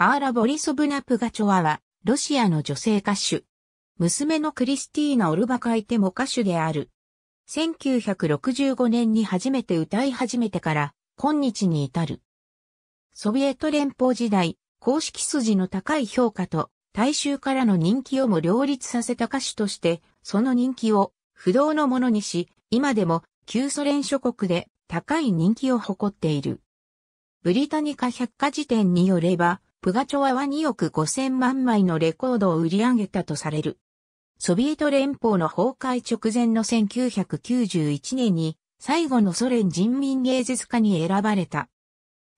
アーラ・ボリソブナ・プガチョワは、ロシアの女性歌手。娘のクリスティーナ・オルバカイテも歌手である。1965年に初めて歌い始めてから、今日に至る。ソビエト連邦時代、公式筋の高い評価と、大衆からの人気をも両立させた歌手として、その人気を不動のものにし、今でも旧ソ連諸国で高い人気を誇っている。ブリタニカ百科事典によれば、プガチョワは2億5000万枚のレコードを売り上げたとされる。ソビエト連邦の崩壊直前の1991年に最後のソ連人民芸術家に選ばれた。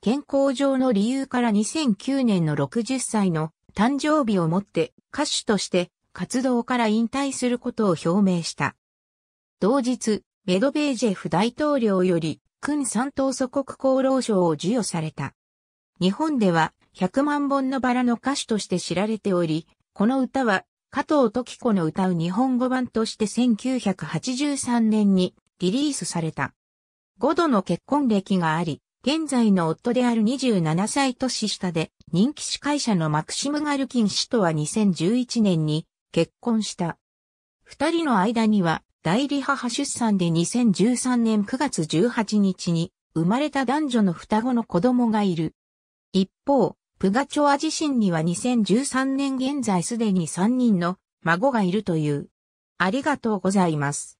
健康上の理由から2009年の60歳の誕生日をもって歌手として活動から引退することを表明した。同日、メドベージェフ大統領より、君三等祖国功労賞を授与された。日本では、100万本のバラの歌手として知られており、この歌は加藤時子の歌う日本語版として1983年にリリースされた。5度の結婚歴があり、現在の夫である27歳年下で人気司会者のマクシム・ガルキン氏とは2011年に結婚した。二人の間には代理母出産で2013年9月18日に生まれた男女の双子の子供がいる。一方、プガチョア自身には2013年現在すでに3人の孫がいるという。ありがとうございます。